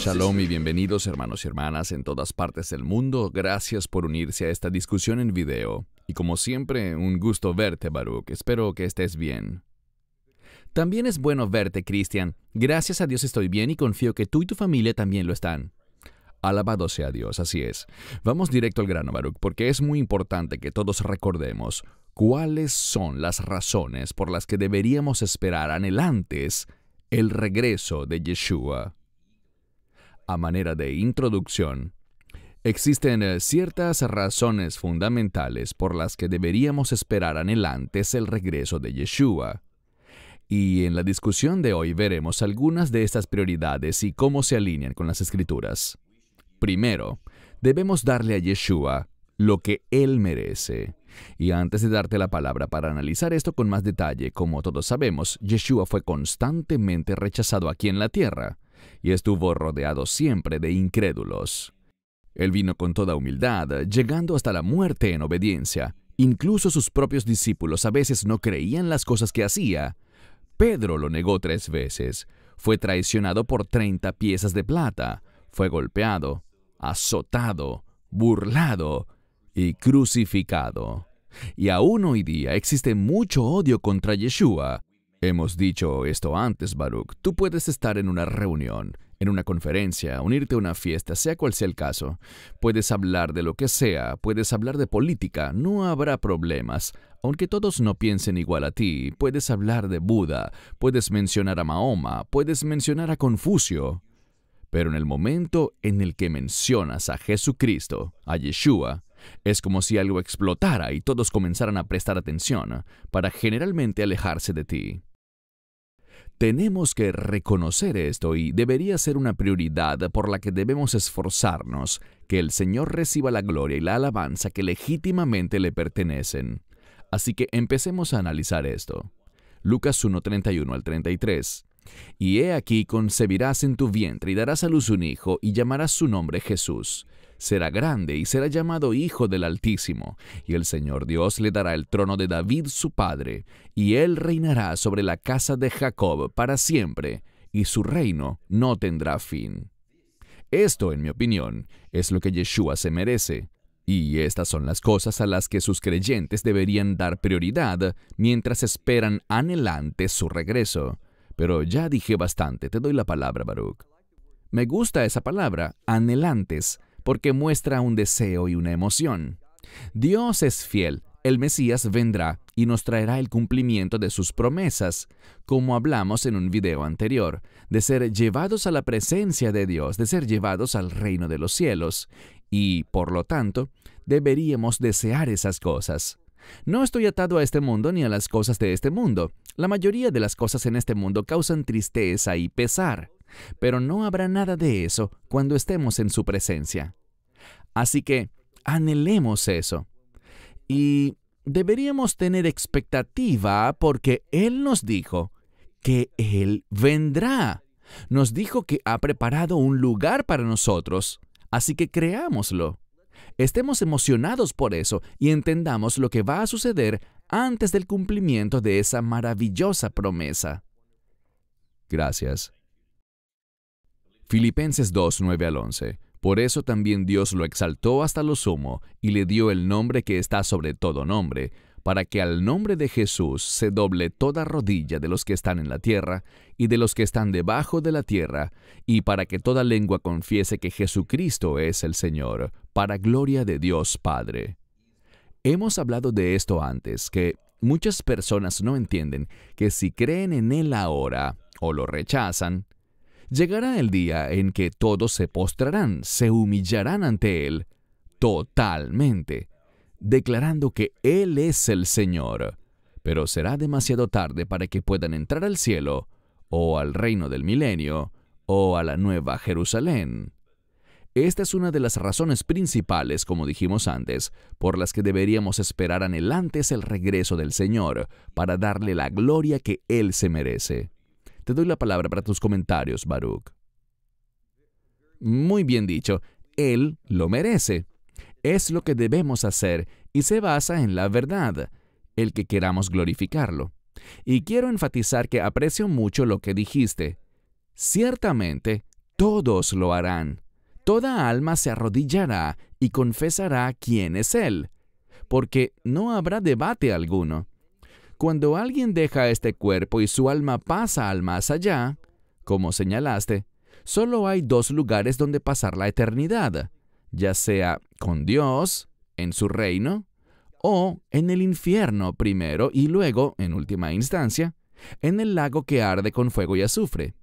Shalom y bienvenidos hermanos y hermanas en todas partes del mundo. Gracias por unirse a esta discusión en video. Y como siempre, un gusto verte, Baruch. Espero que estés bien. También es bueno verte, Cristian. Gracias a Dios estoy bien y confío que tú y tu familia también lo están. Alabado sea Dios, así es. Vamos directo al grano, Baruch, porque es muy importante que todos recordemos cuáles son las razones por las que deberíamos esperar anhelantes el regreso de Yeshua. A manera de introducción, existen eh, ciertas razones fundamentales por las que deberíamos esperar anhelantes el regreso de Yeshua. Y en la discusión de hoy veremos algunas de estas prioridades y cómo se alinean con las escrituras. Primero, debemos darle a Yeshua lo que Él merece. Y antes de darte la palabra para analizar esto con más detalle, como todos sabemos, Yeshua fue constantemente rechazado aquí en la tierra y estuvo rodeado siempre de incrédulos. Él vino con toda humildad, llegando hasta la muerte en obediencia. Incluso sus propios discípulos a veces no creían las cosas que hacía. Pedro lo negó tres veces, fue traicionado por 30 piezas de plata, fue golpeado, azotado, burlado y crucificado. Y aún hoy día existe mucho odio contra Yeshua. Hemos dicho esto antes, Baruch. Tú puedes estar en una reunión, en una conferencia, unirte a una fiesta, sea cual sea el caso. Puedes hablar de lo que sea, puedes hablar de política, no habrá problemas. Aunque todos no piensen igual a ti, puedes hablar de Buda, puedes mencionar a Mahoma, puedes mencionar a Confucio. Pero en el momento en el que mencionas a Jesucristo, a Yeshua, es como si algo explotara y todos comenzaran a prestar atención para generalmente alejarse de ti. Tenemos que reconocer esto y debería ser una prioridad por la que debemos esforzarnos, que el Señor reciba la gloria y la alabanza que legítimamente le pertenecen. Así que empecemos a analizar esto. Lucas 1.31 al 33. Y he aquí concebirás en tu vientre y darás a luz un hijo y llamarás su nombre Jesús. Será grande y será llamado Hijo del Altísimo, y el Señor Dios le dará el trono de David su padre, y él reinará sobre la casa de Jacob para siempre, y su reino no tendrá fin. Esto, en mi opinión, es lo que Yeshua se merece, y estas son las cosas a las que sus creyentes deberían dar prioridad mientras esperan anhelante su regreso. Pero ya dije bastante, te doy la palabra, Baruch. Me gusta esa palabra, anhelantes, porque muestra un deseo y una emoción. Dios es fiel, el Mesías vendrá y nos traerá el cumplimiento de sus promesas, como hablamos en un video anterior, de ser llevados a la presencia de Dios, de ser llevados al reino de los cielos, y, por lo tanto, deberíamos desear esas cosas. No estoy atado a este mundo ni a las cosas de este mundo. La mayoría de las cosas en este mundo causan tristeza y pesar, pero no habrá nada de eso cuando estemos en su presencia. Así que, anhelemos eso. Y deberíamos tener expectativa porque Él nos dijo que Él vendrá. Nos dijo que ha preparado un lugar para nosotros, así que creámoslo. Estemos emocionados por eso y entendamos lo que va a suceder antes del cumplimiento de esa maravillosa promesa. Gracias. Filipenses 2, 9 al 11. Por eso también Dios lo exaltó hasta lo sumo y le dio el nombre que está sobre todo nombre, para que al nombre de Jesús se doble toda rodilla de los que están en la tierra y de los que están debajo de la tierra, y para que toda lengua confiese que Jesucristo es el Señor, para gloria de Dios Padre. Hemos hablado de esto antes, que muchas personas no entienden que si creen en Él ahora o lo rechazan, llegará el día en que todos se postrarán, se humillarán ante Él totalmente declarando que Él es el Señor, pero será demasiado tarde para que puedan entrar al cielo, o al reino del milenio, o a la nueva Jerusalén. Esta es una de las razones principales, como dijimos antes, por las que deberíamos esperar anhelantes el regreso del Señor, para darle la gloria que Él se merece. Te doy la palabra para tus comentarios, Baruch. Muy bien dicho, Él lo merece es lo que debemos hacer y se basa en la verdad, el que queramos glorificarlo. Y quiero enfatizar que aprecio mucho lo que dijiste. Ciertamente, todos lo harán. Toda alma se arrodillará y confesará quién es Él, porque no habrá debate alguno. Cuando alguien deja este cuerpo y su alma pasa al más allá, como señalaste, solo hay dos lugares donde pasar la eternidad, ya sea con Dios, en su reino, o en el infierno primero y luego, en última instancia, en el lago que arde con fuego y azufre.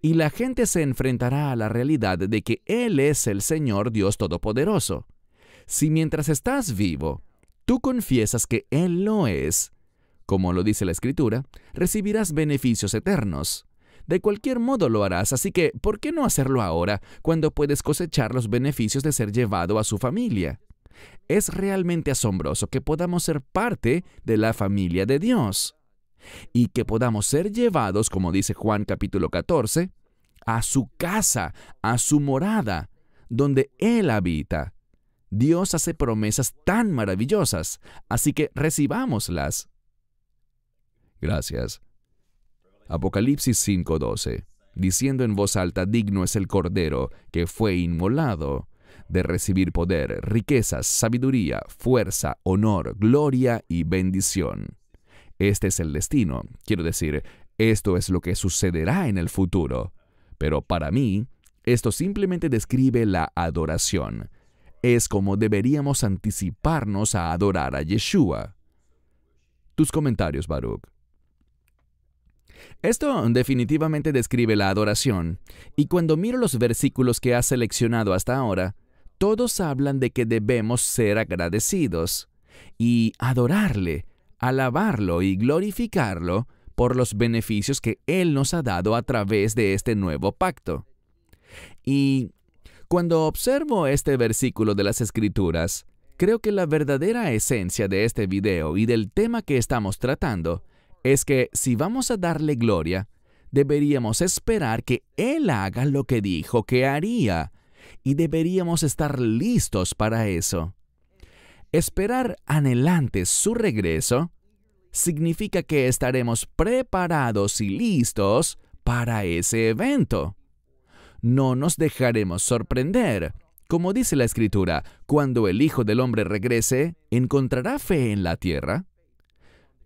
Y la gente se enfrentará a la realidad de que Él es el Señor Dios Todopoderoso. Si mientras estás vivo, tú confiesas que Él lo es, como lo dice la Escritura, recibirás beneficios eternos. De cualquier modo lo harás, así que ¿por qué no hacerlo ahora, cuando puedes cosechar los beneficios de ser llevado a su familia? Es realmente asombroso que podamos ser parte de la familia de Dios y que podamos ser llevados, como dice Juan capítulo 14, a su casa, a su morada, donde Él habita. Dios hace promesas tan maravillosas, así que recibámoslas. Gracias. Apocalipsis 5:12, diciendo en voz alta, digno es el Cordero que fue inmolado de recibir poder, riquezas, sabiduría, fuerza, honor, gloria y bendición. Este es el destino, quiero decir, esto es lo que sucederá en el futuro. Pero para mí, esto simplemente describe la adoración. Es como deberíamos anticiparnos a adorar a Yeshua. Tus comentarios, Baruch. Esto definitivamente describe la adoración, y cuando miro los versículos que ha seleccionado hasta ahora, todos hablan de que debemos ser agradecidos y adorarle, alabarlo y glorificarlo por los beneficios que Él nos ha dado a través de este nuevo pacto. Y cuando observo este versículo de las Escrituras, creo que la verdadera esencia de este video y del tema que estamos tratando es que si vamos a darle gloria, deberíamos esperar que Él haga lo que dijo que haría, y deberíamos estar listos para eso. Esperar anhelante su regreso significa que estaremos preparados y listos para ese evento. No nos dejaremos sorprender. Como dice la Escritura, cuando el Hijo del Hombre regrese, ¿encontrará fe en la tierra?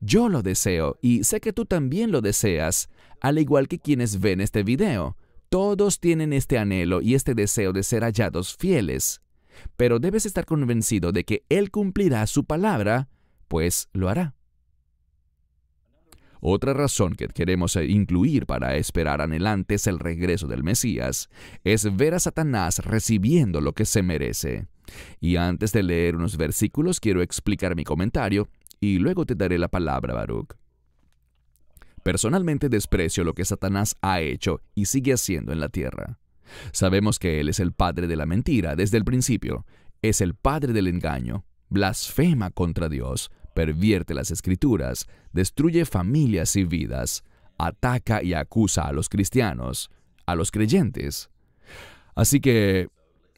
Yo lo deseo y sé que tú también lo deseas, al igual que quienes ven este video. Todos tienen este anhelo y este deseo de ser hallados fieles. Pero debes estar convencido de que Él cumplirá su palabra, pues lo hará. Otra razón que queremos incluir para esperar anhelantes el regreso del Mesías es ver a Satanás recibiendo lo que se merece. Y antes de leer unos versículos quiero explicar mi comentario y luego te daré la palabra, Baruch. Personalmente desprecio lo que Satanás ha hecho y sigue haciendo en la tierra. Sabemos que Él es el padre de la mentira desde el principio, es el padre del engaño, blasfema contra Dios, pervierte las escrituras, destruye familias y vidas, ataca y acusa a los cristianos, a los creyentes. Así que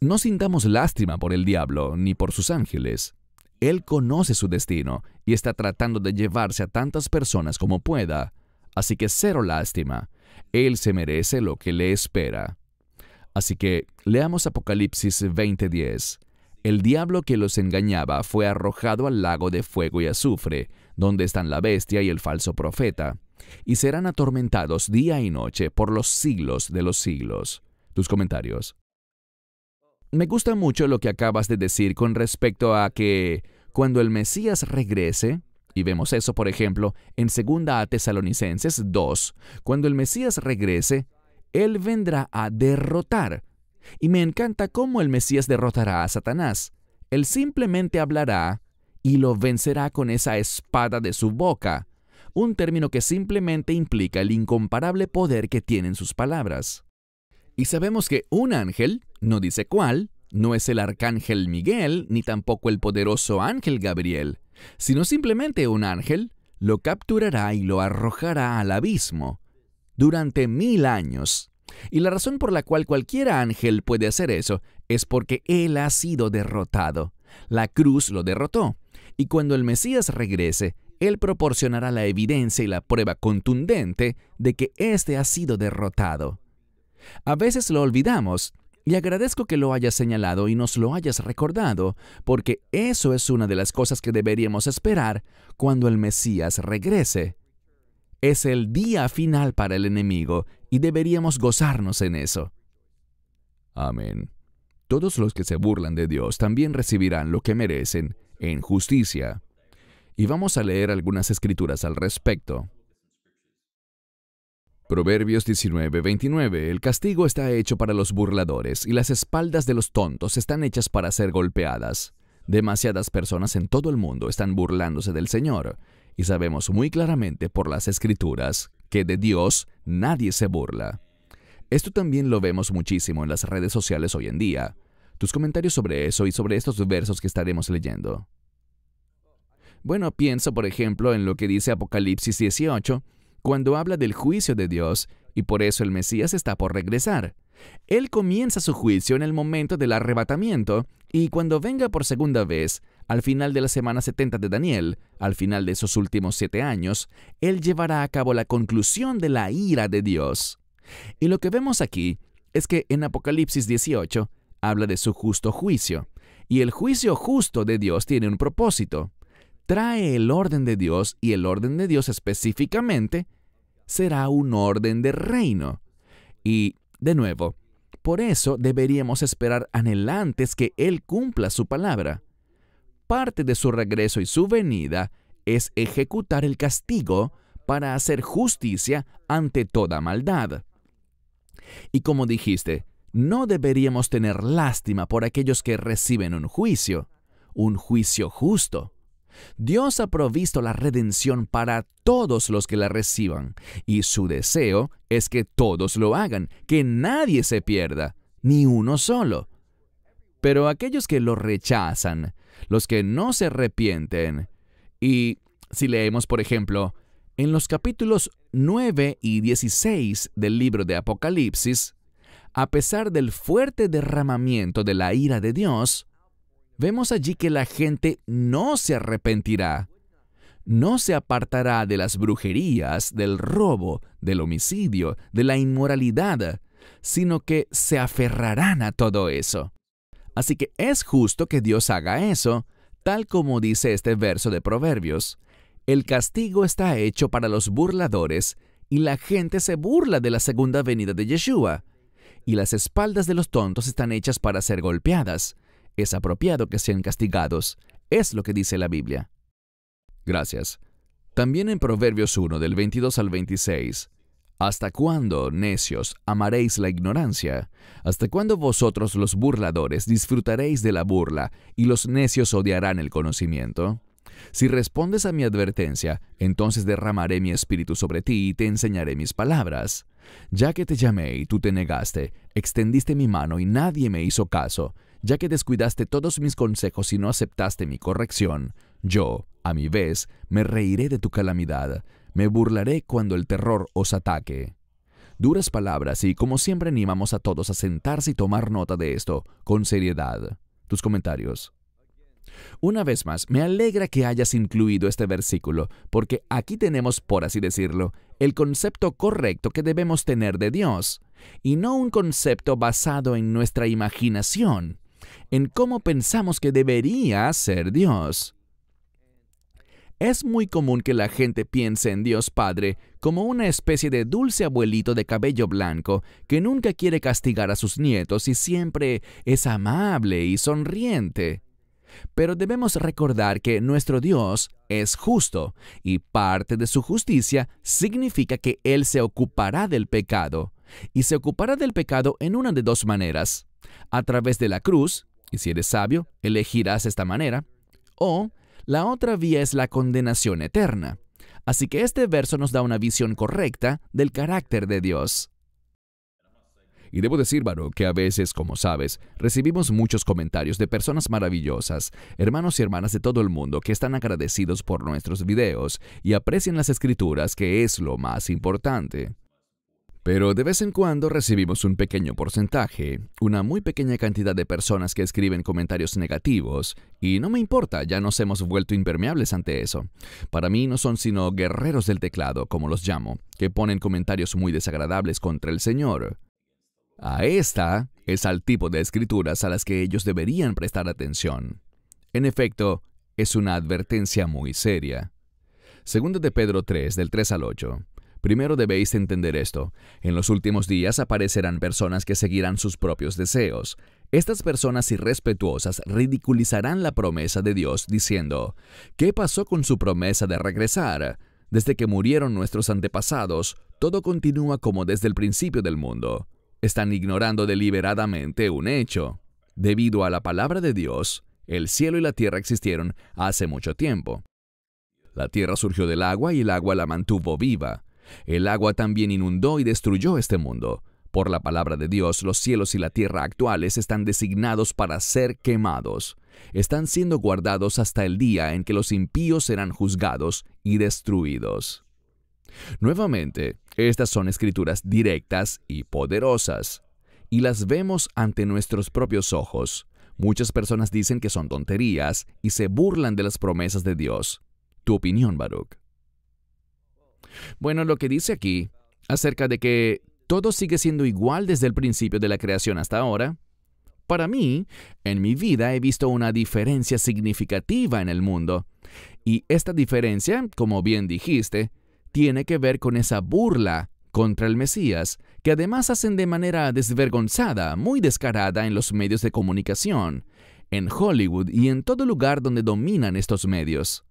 no sintamos lástima por el diablo ni por sus ángeles. Él conoce su destino y está tratando de llevarse a tantas personas como pueda. Así que cero lástima. Él se merece lo que le espera. Así que leamos Apocalipsis 20:10. El diablo que los engañaba fue arrojado al lago de fuego y azufre, donde están la bestia y el falso profeta, y serán atormentados día y noche por los siglos de los siglos. Tus comentarios. Me gusta mucho lo que acabas de decir con respecto a que cuando el Mesías regrese, y vemos eso, por ejemplo, en 2 Tesalonicenses 2, cuando el Mesías regrese, Él vendrá a derrotar. Y me encanta cómo el Mesías derrotará a Satanás. Él simplemente hablará y lo vencerá con esa espada de su boca, un término que simplemente implica el incomparable poder que tienen sus palabras. Y sabemos que un ángel, no dice cuál, no es el arcángel Miguel ni tampoco el poderoso ángel Gabriel, sino simplemente un ángel lo capturará y lo arrojará al abismo durante mil años. Y la razón por la cual cualquier ángel puede hacer eso es porque él ha sido derrotado. La cruz lo derrotó. Y cuando el Mesías regrese, él proporcionará la evidencia y la prueba contundente de que éste ha sido derrotado. A veces lo olvidamos y agradezco que lo hayas señalado y nos lo hayas recordado, porque eso es una de las cosas que deberíamos esperar cuando el Mesías regrese. Es el día final para el enemigo y deberíamos gozarnos en eso. Amén. Todos los que se burlan de Dios también recibirán lo que merecen en justicia. Y vamos a leer algunas escrituras al respecto. Proverbios 19:29 El castigo está hecho para los burladores y las espaldas de los tontos están hechas para ser golpeadas. Demasiadas personas en todo el mundo están burlándose del Señor y sabemos muy claramente por las escrituras que de Dios nadie se burla. Esto también lo vemos muchísimo en las redes sociales hoy en día. Tus comentarios sobre eso y sobre estos versos que estaremos leyendo. Bueno, pienso por ejemplo en lo que dice Apocalipsis 18, cuando habla del juicio de Dios, y por eso el Mesías está por regresar. Él comienza su juicio en el momento del arrebatamiento, y cuando venga por segunda vez, al final de la semana 70 de Daniel, al final de esos últimos siete años, Él llevará a cabo la conclusión de la ira de Dios. Y lo que vemos aquí es que en Apocalipsis 18 habla de su justo juicio, y el juicio justo de Dios tiene un propósito trae el orden de Dios y el orden de Dios específicamente será un orden de reino. Y, de nuevo, por eso deberíamos esperar anhelantes que Él cumpla su palabra. Parte de su regreso y su venida es ejecutar el castigo para hacer justicia ante toda maldad. Y como dijiste, no deberíamos tener lástima por aquellos que reciben un juicio, un juicio justo. Dios ha provisto la redención para todos los que la reciban, y su deseo es que todos lo hagan, que nadie se pierda, ni uno solo. Pero aquellos que lo rechazan, los que no se arrepienten, y si leemos, por ejemplo, en los capítulos 9 y 16 del libro de Apocalipsis, a pesar del fuerte derramamiento de la ira de Dios, vemos allí que la gente no se arrepentirá, no se apartará de las brujerías, del robo, del homicidio, de la inmoralidad, sino que se aferrarán a todo eso. Así que es justo que Dios haga eso, tal como dice este verso de Proverbios. El castigo está hecho para los burladores, y la gente se burla de la segunda venida de Yeshua, y las espaldas de los tontos están hechas para ser golpeadas. Es apropiado que sean castigados. Es lo que dice la Biblia. Gracias. También en Proverbios 1 del 22 al 26. ¿Hasta cuándo, necios, amaréis la ignorancia? ¿Hasta cuándo vosotros los burladores disfrutaréis de la burla y los necios odiarán el conocimiento? Si respondes a mi advertencia, entonces derramaré mi espíritu sobre ti y te enseñaré mis palabras. Ya que te llamé y tú te negaste, extendiste mi mano y nadie me hizo caso, ya que descuidaste todos mis consejos y no aceptaste mi corrección, yo, a mi vez, me reiré de tu calamidad, me burlaré cuando el terror os ataque. Duras palabras y, como siempre, animamos a todos a sentarse y tomar nota de esto, con seriedad. Tus comentarios. Una vez más, me alegra que hayas incluido este versículo, porque aquí tenemos, por así decirlo, el concepto correcto que debemos tener de Dios, y no un concepto basado en nuestra imaginación en cómo pensamos que debería ser Dios. Es muy común que la gente piense en Dios Padre como una especie de dulce abuelito de cabello blanco que nunca quiere castigar a sus nietos y siempre es amable y sonriente. Pero debemos recordar que nuestro Dios es justo y parte de su justicia significa que Él se ocupará del pecado. Y se ocupará del pecado en una de dos maneras, a través de la cruz y si eres sabio, elegirás esta manera, o la otra vía es la condenación eterna. Así que este verso nos da una visión correcta del carácter de Dios. Y debo decir, Baro, que a veces, como sabes, recibimos muchos comentarios de personas maravillosas, hermanos y hermanas de todo el mundo que están agradecidos por nuestros videos y aprecian las escrituras, que es lo más importante. Pero de vez en cuando recibimos un pequeño porcentaje, una muy pequeña cantidad de personas que escriben comentarios negativos, y no me importa, ya nos hemos vuelto impermeables ante eso. Para mí no son sino guerreros del teclado, como los llamo, que ponen comentarios muy desagradables contra el Señor. A esta es al tipo de escrituras a las que ellos deberían prestar atención. En efecto, es una advertencia muy seria. Segundo de Pedro 3, del 3 al 8. Primero debéis entender esto. En los últimos días aparecerán personas que seguirán sus propios deseos. Estas personas irrespetuosas ridiculizarán la promesa de Dios diciendo, ¿qué pasó con su promesa de regresar? Desde que murieron nuestros antepasados, todo continúa como desde el principio del mundo. Están ignorando deliberadamente un hecho. Debido a la palabra de Dios, el cielo y la tierra existieron hace mucho tiempo. La tierra surgió del agua y el agua la mantuvo viva. El agua también inundó y destruyó este mundo. Por la palabra de Dios, los cielos y la tierra actuales están designados para ser quemados. Están siendo guardados hasta el día en que los impíos serán juzgados y destruidos. Nuevamente, estas son escrituras directas y poderosas, y las vemos ante nuestros propios ojos. Muchas personas dicen que son tonterías y se burlan de las promesas de Dios. Tu opinión, Baruch. Bueno, lo que dice aquí acerca de que todo sigue siendo igual desde el principio de la creación hasta ahora, para mí, en mi vida he visto una diferencia significativa en el mundo. Y esta diferencia, como bien dijiste, tiene que ver con esa burla contra el Mesías, que además hacen de manera desvergonzada, muy descarada en los medios de comunicación, en Hollywood y en todo lugar donde dominan estos medios.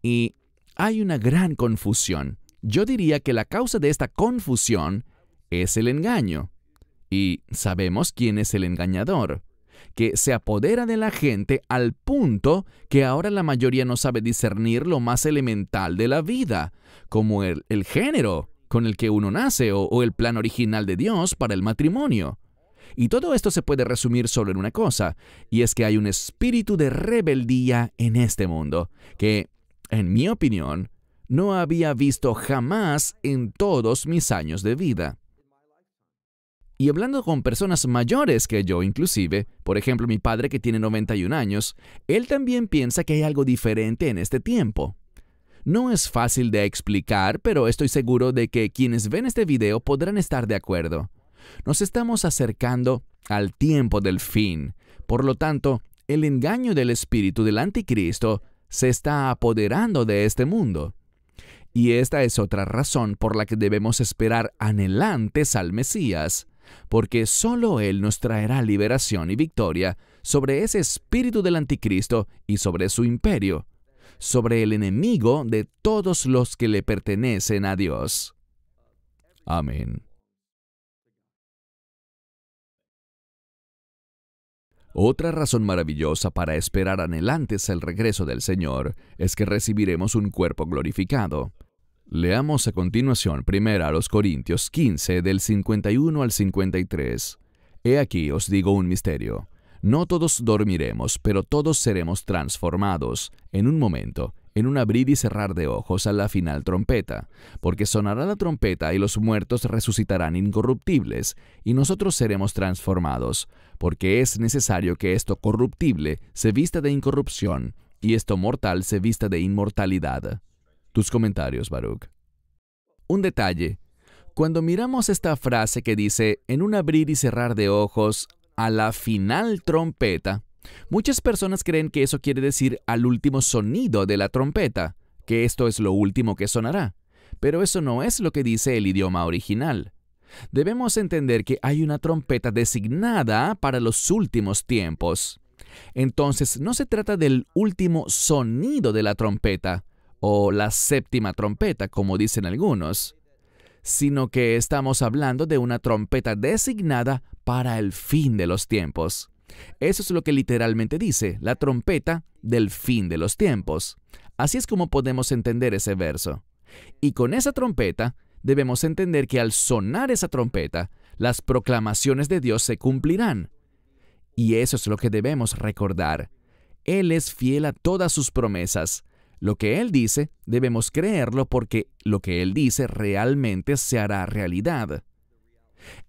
Y hay una gran confusión. Yo diría que la causa de esta confusión es el engaño. Y sabemos quién es el engañador, que se apodera de la gente al punto que ahora la mayoría no sabe discernir lo más elemental de la vida, como el, género con el que uno nace o, el plan original de Dios para el matrimonio. Y todo esto se puede resumir solo en una cosa, y es que hay un espíritu de rebeldía en este mundo, que en mi opinión, no había visto jamás en todos mis años de vida. Y hablando con personas mayores que yo inclusive, por ejemplo mi padre que tiene 91 años, él también piensa que hay algo diferente en este tiempo. No es fácil de explicar, pero estoy seguro de que quienes ven este video podrán estar de acuerdo. Nos estamos acercando al tiempo del fin. Por lo tanto, el engaño del espíritu del anticristo se está apoderando de este mundo. Y esta es otra razón por la que debemos esperar anhelantes al Mesías, porque solo Él nos traerá liberación y victoria sobre ese espíritu del anticristo y sobre su imperio, sobre el enemigo de todos los que le pertenecen a Dios. Amén. Otra razón maravillosa para esperar anhelantes el regreso del Señor es que recibiremos un cuerpo glorificado. Leamos a continuación primero a los Corintios 15 del 51 al 53. He aquí os digo un misterio. No todos dormiremos, pero todos seremos transformados, en un momento, en un abrir y cerrar de ojos a la final trompeta, porque sonará la trompeta y los muertos resucitarán incorruptibles, y nosotros seremos transformados, porque es necesario que esto corruptible se vista de incorrupción, y esto mortal se vista de inmortalidad. Tus comentarios, Baruch. Un detalle. Cuando miramos esta frase que dice, en un abrir y cerrar de ojos, a la final trompeta, Muchas personas creen que eso quiere decir al último sonido de la trompeta, que esto es lo último que sonará, pero eso no es lo que dice el idioma original. Debemos entender que hay una trompeta designada para los últimos tiempos. Entonces, no se trata del último sonido de la trompeta, o la séptima trompeta, como dicen algunos, sino que estamos hablando de una trompeta designada para el fin de los tiempos. Eso es lo que literalmente dice la trompeta del fin de los tiempos. Así es como podemos entender ese verso. Y con esa trompeta debemos entender que al sonar esa trompeta, las proclamaciones de Dios se cumplirán. Y eso es lo que debemos recordar. Él es fiel a todas sus promesas. Lo que Él dice, debemos creerlo porque lo que Él dice realmente se hará realidad.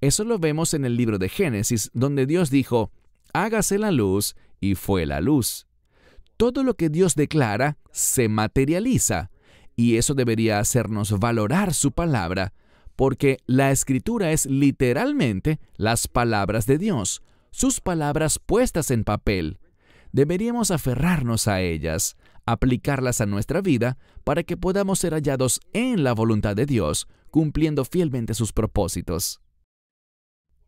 Eso lo vemos en el libro de Génesis, donde Dios dijo, hágase la luz y fue la luz. Todo lo que Dios declara se materializa y eso debería hacernos valorar su palabra, porque la escritura es literalmente las palabras de Dios, sus palabras puestas en papel. Deberíamos aferrarnos a ellas, aplicarlas a nuestra vida para que podamos ser hallados en la voluntad de Dios, cumpliendo fielmente sus propósitos.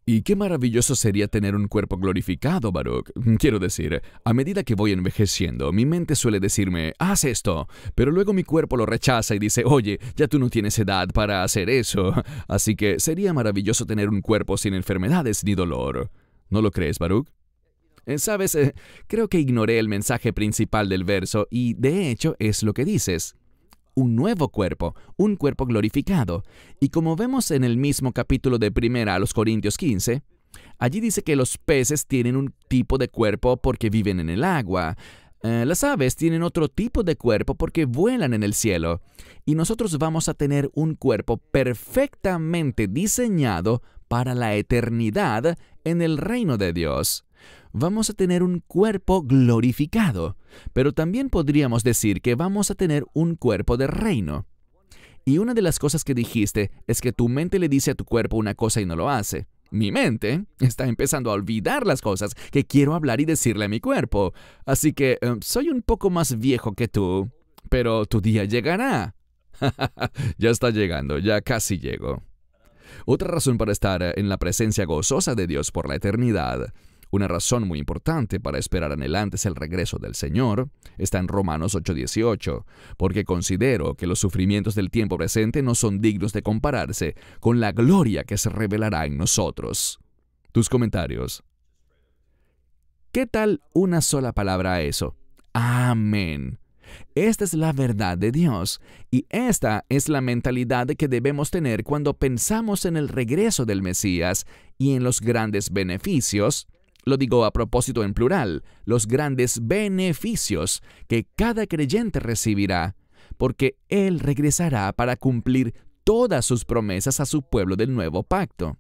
Y qué maravilloso sería tener un cuerpo glorificado, Baruch. Quiero decir, a medida que voy envejeciendo, mi mente suele decirme, haz esto, pero luego mi cuerpo lo rechaza y dice, oye, ya tú no tienes edad para hacer eso. Así que sería maravilloso tener un cuerpo sin enfermedades ni dolor. ¿No lo crees, Baruch? Eh, sabes, eh, creo que ignoré el mensaje principal del verso y de hecho es lo que dices un nuevo cuerpo, un cuerpo glorificado. Y como vemos en el mismo capítulo de primera a los Corintios 15, allí dice que los peces tienen un tipo de cuerpo porque viven en el agua. Eh, las aves tienen otro tipo de cuerpo porque vuelan en el cielo. Y nosotros vamos a tener un cuerpo perfectamente diseñado para la eternidad en el reino de Dios vamos a tener un cuerpo glorificado, pero también podríamos decir que vamos a tener un cuerpo de reino. Y una de las cosas que dijiste es que tu mente le dice a tu cuerpo una cosa y no lo hace. Mi mente está empezando a olvidar las cosas que quiero hablar y decirle a mi cuerpo. Así que eh, soy un poco más viejo que tú, pero tu día llegará. ya está llegando, ya casi llego. Otra razón para estar eh, en la presencia gozosa de Dios por la eternidad una razón muy importante para esperar anhelantes el regreso del Señor está en Romanos 8:18, porque considero que los sufrimientos del tiempo presente no son dignos de compararse con la gloria que se revelará en nosotros. Tus comentarios. ¿Qué tal una sola palabra a eso? Amén. Esta es la verdad de Dios y esta es la mentalidad que debemos tener cuando pensamos en el regreso del Mesías y en los grandes beneficios lo digo a propósito en plural, los grandes beneficios que cada creyente recibirá, porque Él regresará para cumplir todas sus promesas a su pueblo del nuevo pacto.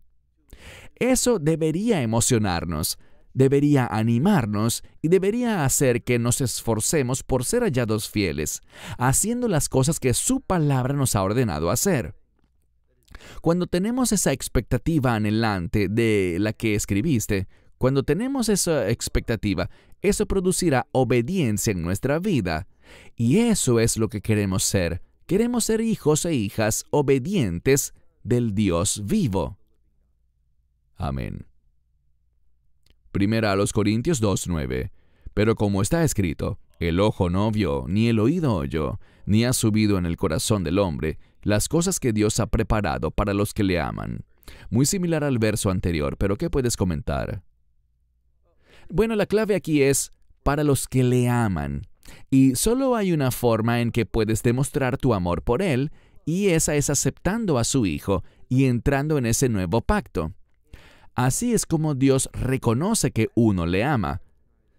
Eso debería emocionarnos, debería animarnos y debería hacer que nos esforcemos por ser hallados fieles, haciendo las cosas que su palabra nos ha ordenado hacer. Cuando tenemos esa expectativa anhelante de la que escribiste, cuando tenemos esa expectativa, eso producirá obediencia en nuestra vida. Y eso es lo que queremos ser. Queremos ser hijos e hijas obedientes del Dios vivo. Amén. Primera a los Corintios 2.9. Pero como está escrito, el ojo no vio, ni el oído oyó, ni ha subido en el corazón del hombre las cosas que Dios ha preparado para los que le aman. Muy similar al verso anterior, pero ¿qué puedes comentar? Bueno, la clave aquí es para los que le aman. Y solo hay una forma en que puedes demostrar tu amor por Él, y esa es aceptando a su Hijo y entrando en ese nuevo pacto. Así es como Dios reconoce que uno le ama.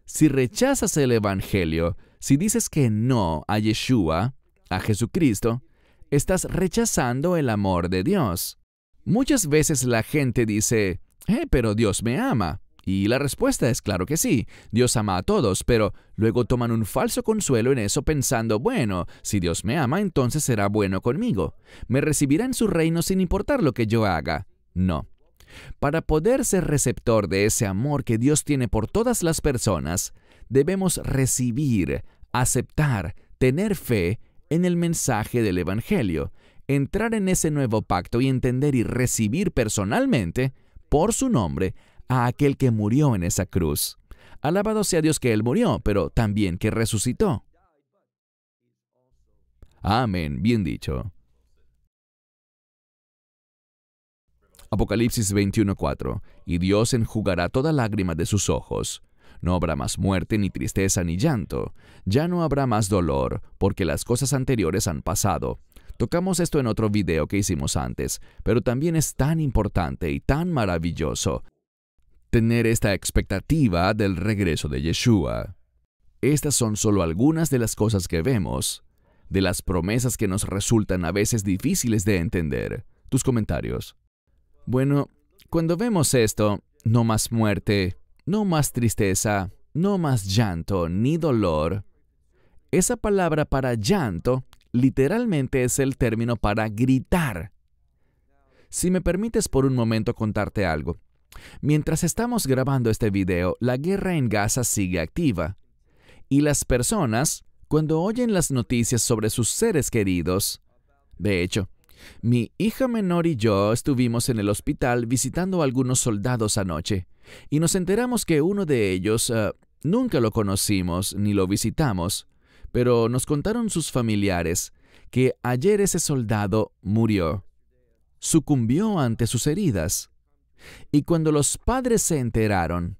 Si rechazas el Evangelio, si dices que no a Yeshua, a Jesucristo, estás rechazando el amor de Dios. Muchas veces la gente dice, eh, pero Dios me ama. Y la respuesta es claro que sí, Dios ama a todos, pero luego toman un falso consuelo en eso pensando, bueno, si Dios me ama, entonces será bueno conmigo, me recibirá en su reino sin importar lo que yo haga. No. Para poder ser receptor de ese amor que Dios tiene por todas las personas, debemos recibir, aceptar, tener fe en el mensaje del Evangelio, entrar en ese nuevo pacto y entender y recibir personalmente, por su nombre, a aquel que murió en esa cruz. Alabado sea Dios que Él murió, pero también que resucitó. Amén, bien dicho. Apocalipsis 21:4 Y Dios enjugará toda lágrima de sus ojos. No habrá más muerte, ni tristeza, ni llanto. Ya no habrá más dolor, porque las cosas anteriores han pasado. Tocamos esto en otro video que hicimos antes, pero también es tan importante y tan maravilloso tener esta expectativa del regreso de Yeshua. Estas son solo algunas de las cosas que vemos, de las promesas que nos resultan a veces difíciles de entender. Tus comentarios. Bueno, cuando vemos esto, no más muerte, no más tristeza, no más llanto ni dolor. Esa palabra para llanto literalmente es el término para gritar. Si me permites por un momento contarte algo, Mientras estamos grabando este video, la guerra en Gaza sigue activa. Y las personas, cuando oyen las noticias sobre sus seres queridos, de hecho, mi hija menor y yo estuvimos en el hospital visitando a algunos soldados anoche, y nos enteramos que uno de ellos eh, nunca lo conocimos ni lo visitamos, pero nos contaron sus familiares que ayer ese soldado murió. Sucumbió ante sus heridas. Y cuando los padres se enteraron,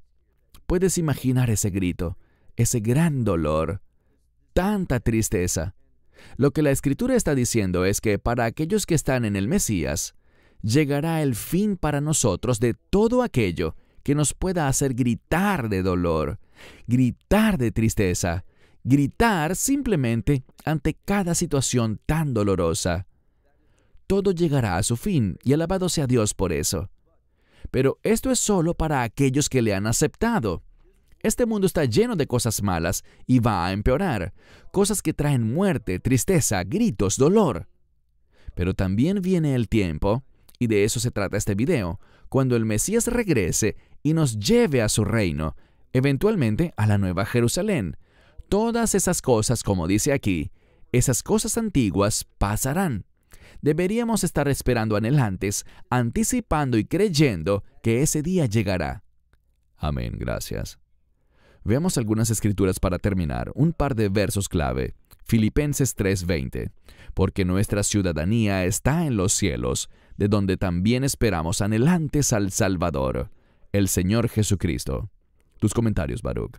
puedes imaginar ese grito, ese gran dolor, tanta tristeza. Lo que la escritura está diciendo es que para aquellos que están en el Mesías, llegará el fin para nosotros de todo aquello que nos pueda hacer gritar de dolor, gritar de tristeza, gritar simplemente ante cada situación tan dolorosa. Todo llegará a su fin y alabado sea Dios por eso pero esto es solo para aquellos que le han aceptado. Este mundo está lleno de cosas malas y va a empeorar, cosas que traen muerte, tristeza, gritos, dolor. Pero también viene el tiempo, y de eso se trata este video, cuando el Mesías regrese y nos lleve a su reino, eventualmente a la Nueva Jerusalén. Todas esas cosas, como dice aquí, esas cosas antiguas pasarán. Deberíamos estar esperando anhelantes, anticipando y creyendo que ese día llegará. Amén, gracias. Veamos algunas escrituras para terminar, un par de versos clave. Filipenses 3:20, porque nuestra ciudadanía está en los cielos, de donde también esperamos anhelantes al Salvador, el Señor Jesucristo. Tus comentarios, Baruch.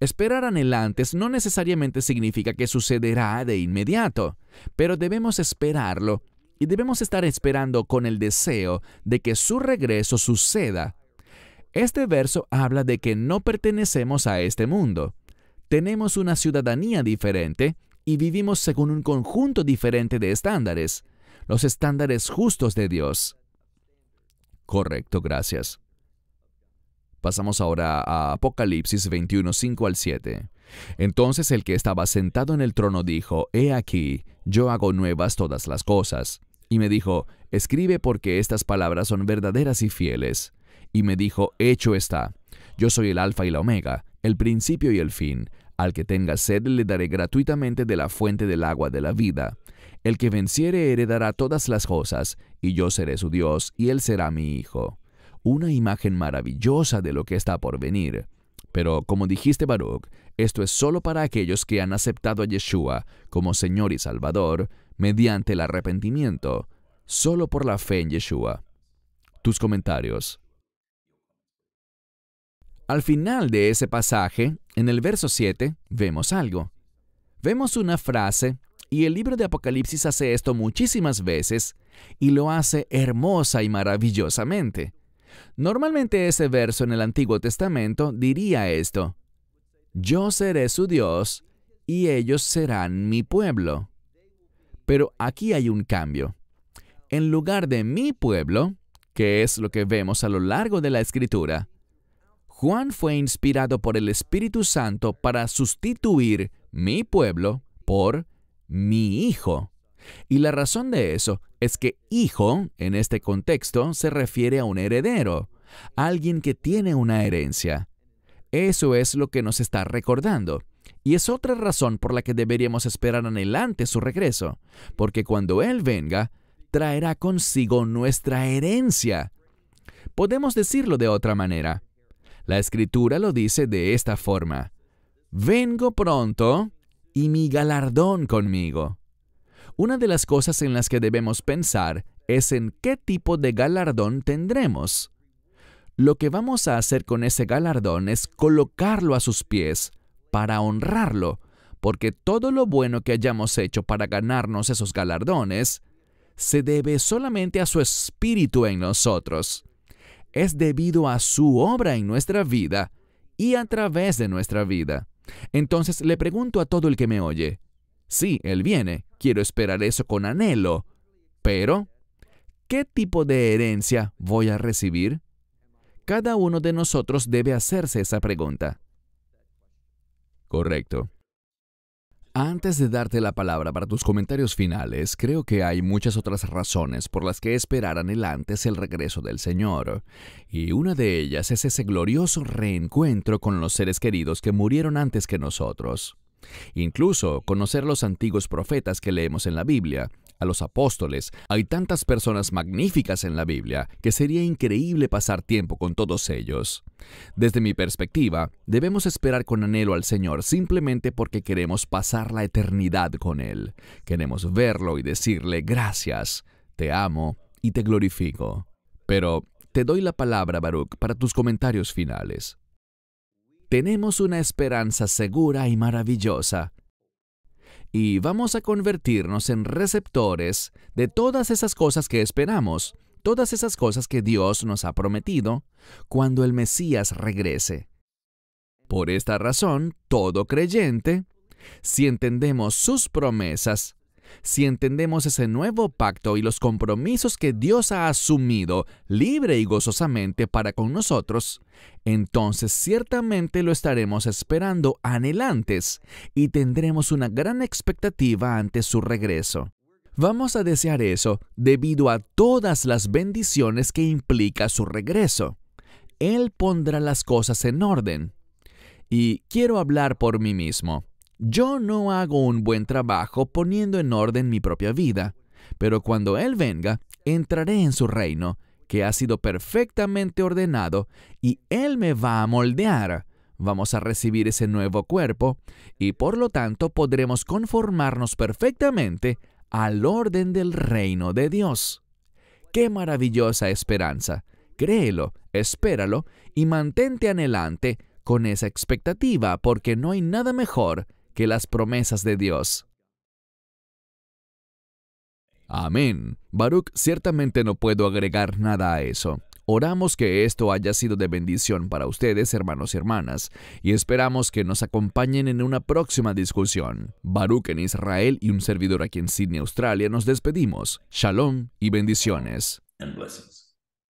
Esperar anhelantes no necesariamente significa que sucederá de inmediato, pero debemos esperarlo y debemos estar esperando con el deseo de que su regreso suceda. Este verso habla de que no pertenecemos a este mundo. Tenemos una ciudadanía diferente y vivimos según un conjunto diferente de estándares, los estándares justos de Dios. Correcto, gracias. Pasamos ahora a Apocalipsis 21, 5 al 7. Entonces el que estaba sentado en el trono dijo, He aquí, yo hago nuevas todas las cosas. Y me dijo, Escribe porque estas palabras son verdaderas y fieles. Y me dijo, Hecho está. Yo soy el Alfa y la Omega, el principio y el fin. Al que tenga sed le daré gratuitamente de la fuente del agua de la vida. El que venciere heredará todas las cosas, y yo seré su Dios, y él será mi hijo una imagen maravillosa de lo que está por venir. Pero como dijiste Baruch, esto es solo para aquellos que han aceptado a Yeshua como Señor y Salvador mediante el arrepentimiento, solo por la fe en Yeshua. Tus comentarios. Al final de ese pasaje, en el verso 7, vemos algo. Vemos una frase, y el libro de Apocalipsis hace esto muchísimas veces, y lo hace hermosa y maravillosamente. Normalmente ese verso en el Antiguo Testamento diría esto, Yo seré su Dios y ellos serán mi pueblo. Pero aquí hay un cambio. En lugar de mi pueblo, que es lo que vemos a lo largo de la escritura, Juan fue inspirado por el Espíritu Santo para sustituir mi pueblo por mi hijo. Y la razón de eso es que hijo, en este contexto, se refiere a un heredero, alguien que tiene una herencia. Eso es lo que nos está recordando. Y es otra razón por la que deberíamos esperar anhelante su regreso, porque cuando Él venga, traerá consigo nuestra herencia. Podemos decirlo de otra manera. La escritura lo dice de esta forma. Vengo pronto y mi galardón conmigo. Una de las cosas en las que debemos pensar es en qué tipo de galardón tendremos. Lo que vamos a hacer con ese galardón es colocarlo a sus pies para honrarlo, porque todo lo bueno que hayamos hecho para ganarnos esos galardones se debe solamente a su espíritu en nosotros. Es debido a su obra en nuestra vida y a través de nuestra vida. Entonces le pregunto a todo el que me oye, Sí, Él viene, quiero esperar eso con anhelo, pero ¿qué tipo de herencia voy a recibir? Cada uno de nosotros debe hacerse esa pregunta. Correcto. Antes de darte la palabra para tus comentarios finales, creo que hay muchas otras razones por las que esperar antes el regreso del Señor, y una de ellas es ese glorioso reencuentro con los seres queridos que murieron antes que nosotros. Incluso conocer los antiguos profetas que leemos en la Biblia, a los apóstoles, hay tantas personas magníficas en la Biblia que sería increíble pasar tiempo con todos ellos. Desde mi perspectiva, debemos esperar con anhelo al Señor simplemente porque queremos pasar la eternidad con Él. Queremos verlo y decirle gracias, te amo y te glorifico. Pero te doy la palabra, Baruch, para tus comentarios finales tenemos una esperanza segura y maravillosa. Y vamos a convertirnos en receptores de todas esas cosas que esperamos, todas esas cosas que Dios nos ha prometido, cuando el Mesías regrese. Por esta razón, todo creyente, si entendemos sus promesas, si entendemos ese nuevo pacto y los compromisos que Dios ha asumido libre y gozosamente para con nosotros, entonces ciertamente lo estaremos esperando anhelantes y tendremos una gran expectativa ante su regreso. Vamos a desear eso debido a todas las bendiciones que implica su regreso. Él pondrá las cosas en orden. Y quiero hablar por mí mismo. Yo no hago un buen trabajo poniendo en orden mi propia vida, pero cuando Él venga, entraré en su reino, que ha sido perfectamente ordenado, y Él me va a moldear. Vamos a recibir ese nuevo cuerpo, y por lo tanto podremos conformarnos perfectamente al orden del reino de Dios. ¡Qué maravillosa esperanza! Créelo, espéralo y mantente anhelante con esa expectativa porque no hay nada mejor que las promesas de Dios. Amén. Baruch, ciertamente no puedo agregar nada a eso. Oramos que esto haya sido de bendición para ustedes, hermanos y hermanas, y esperamos que nos acompañen en una próxima discusión. Baruch en Israel y un servidor aquí en Sydney, Australia, nos despedimos. Shalom y bendiciones.